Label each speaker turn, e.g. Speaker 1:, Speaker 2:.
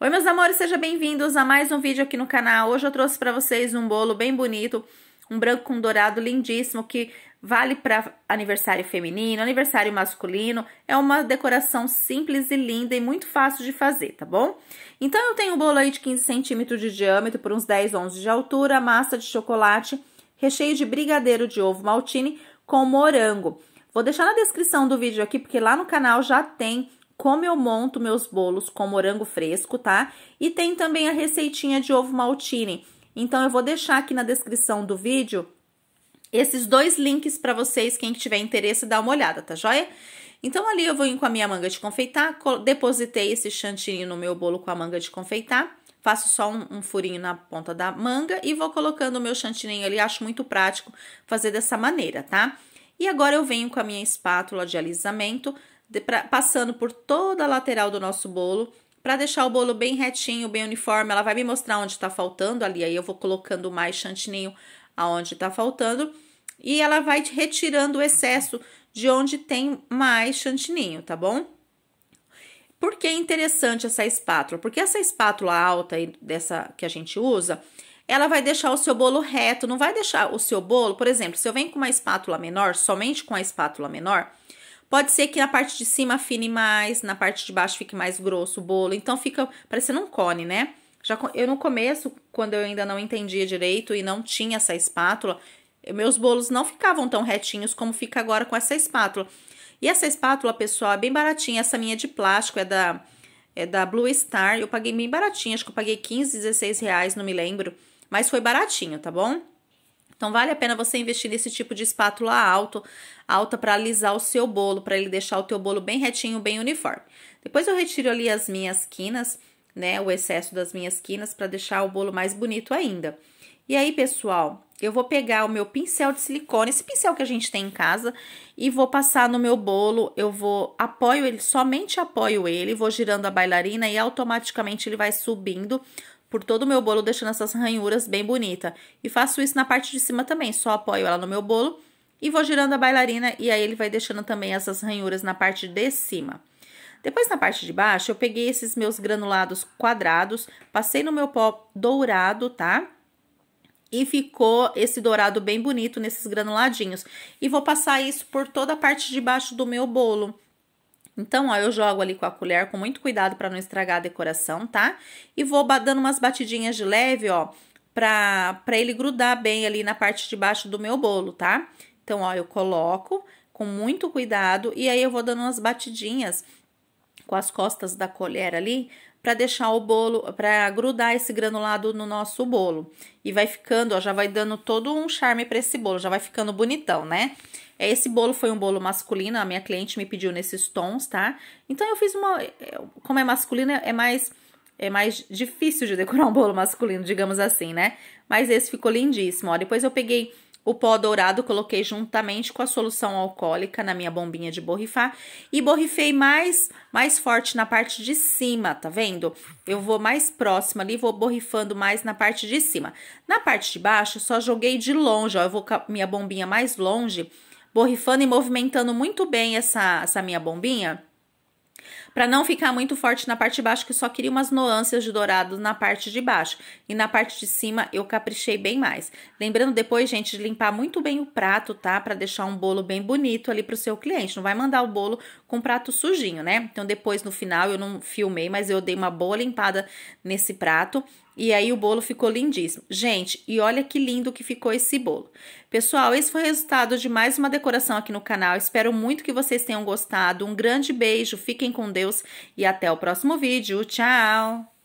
Speaker 1: Oi meus amores, sejam bem-vindos a mais um vídeo aqui no canal. Hoje eu trouxe para vocês um bolo bem bonito, um branco com dourado lindíssimo que vale para aniversário feminino, aniversário masculino. É uma decoração simples e linda e muito fácil de fazer, tá bom? Então eu tenho um bolo aí de 15 centímetros de diâmetro por uns 10, 11 de altura, massa de chocolate, recheio de brigadeiro de ovo maltine com morango. Vou deixar na descrição do vídeo aqui, porque lá no canal já tem como eu monto meus bolos com morango fresco, tá? E tem também a receitinha de ovo maltine. Então, eu vou deixar aqui na descrição do vídeo esses dois links para vocês, quem tiver interesse, dar uma olhada, tá joia? Então, ali eu vou com a minha manga de confeitar, depositei esse chantilly no meu bolo com a manga de confeitar, faço só um, um furinho na ponta da manga e vou colocando o meu chantilly ali, acho muito prático fazer dessa maneira, tá? E agora eu venho com a minha espátula de alisamento, passando por toda a lateral do nosso bolo, para deixar o bolo bem retinho, bem uniforme. Ela vai me mostrar onde está faltando ali, aí eu vou colocando mais chantininho aonde está faltando. E ela vai retirando o excesso de onde tem mais chantininho, tá bom? Por que é interessante essa espátula? Porque essa espátula alta aí, dessa que a gente usa, ela vai deixar o seu bolo reto, não vai deixar o seu bolo, por exemplo, se eu venho com uma espátula menor, somente com a espátula menor, Pode ser que na parte de cima afine mais, na parte de baixo fique mais grosso o bolo. Então fica parecendo um cone, né? Já, eu no começo, quando eu ainda não entendia direito e não tinha essa espátula, meus bolos não ficavam tão retinhos como fica agora com essa espátula. E essa espátula, pessoal, é bem baratinha. Essa minha é de plástico, é da, é da Blue Star. Eu paguei bem baratinha, acho que eu paguei 15, 16 reais, não me lembro. Mas foi baratinho, tá bom? Então vale a pena você investir nesse tipo de espátula alto, alta para alisar o seu bolo, para ele deixar o teu bolo bem retinho, bem uniforme. Depois eu retiro ali as minhas quinas, né, o excesso das minhas quinas para deixar o bolo mais bonito ainda. E aí, pessoal, eu vou pegar o meu pincel de silicone, esse pincel que a gente tem em casa, e vou passar no meu bolo, eu vou apoio ele, somente apoio ele, vou girando a bailarina e automaticamente ele vai subindo por todo o meu bolo, deixando essas ranhuras bem bonita. E faço isso na parte de cima também, só apoio ela no meu bolo e vou girando a bailarina e aí ele vai deixando também essas ranhuras na parte de cima. Depois, na parte de baixo, eu peguei esses meus granulados quadrados, passei no meu pó dourado, tá? E ficou esse dourado bem bonito nesses granuladinhos. E vou passar isso por toda a parte de baixo do meu bolo. Então, ó, eu jogo ali com a colher com muito cuidado para não estragar a decoração, tá? E vou dando umas batidinhas de leve, ó, pra, pra ele grudar bem ali na parte de baixo do meu bolo, tá? Então, ó, eu coloco com muito cuidado e aí eu vou dando umas batidinhas com as costas da colher ali para deixar o bolo, para grudar esse granulado no nosso bolo. E vai ficando, ó, já vai dando todo um charme para esse bolo, já vai ficando bonitão, né? É, esse bolo foi um bolo masculino, a minha cliente me pediu nesses tons, tá? Então eu fiz uma, é, como é masculino, é mais é mais difícil de decorar um bolo masculino, digamos assim, né? Mas esse ficou lindíssimo, ó. Depois eu peguei o pó dourado coloquei juntamente com a solução alcoólica na minha bombinha de borrifar e borrifei mais mais forte na parte de cima, tá vendo? Eu vou mais próxima ali, vou borrifando mais na parte de cima. Na parte de baixo, só joguei de longe, ó, eu vou com a minha bombinha mais longe, borrifando e movimentando muito bem essa, essa minha bombinha para não ficar muito forte na parte de baixo, que eu só queria umas nuances de dourado na parte de baixo. E na parte de cima eu caprichei bem mais. Lembrando depois, gente, de limpar muito bem o prato, tá? Para deixar um bolo bem bonito ali pro seu cliente. Não vai mandar o bolo com prato sujinho, né? Então depois no final eu não filmei, mas eu dei uma boa limpada nesse prato. E aí o bolo ficou lindíssimo. Gente, e olha que lindo que ficou esse bolo. Pessoal, esse foi o resultado de mais uma decoração aqui no canal. Espero muito que vocês tenham gostado. Um grande beijo, fiquem com Deus. Deus e até o próximo vídeo. Tchau!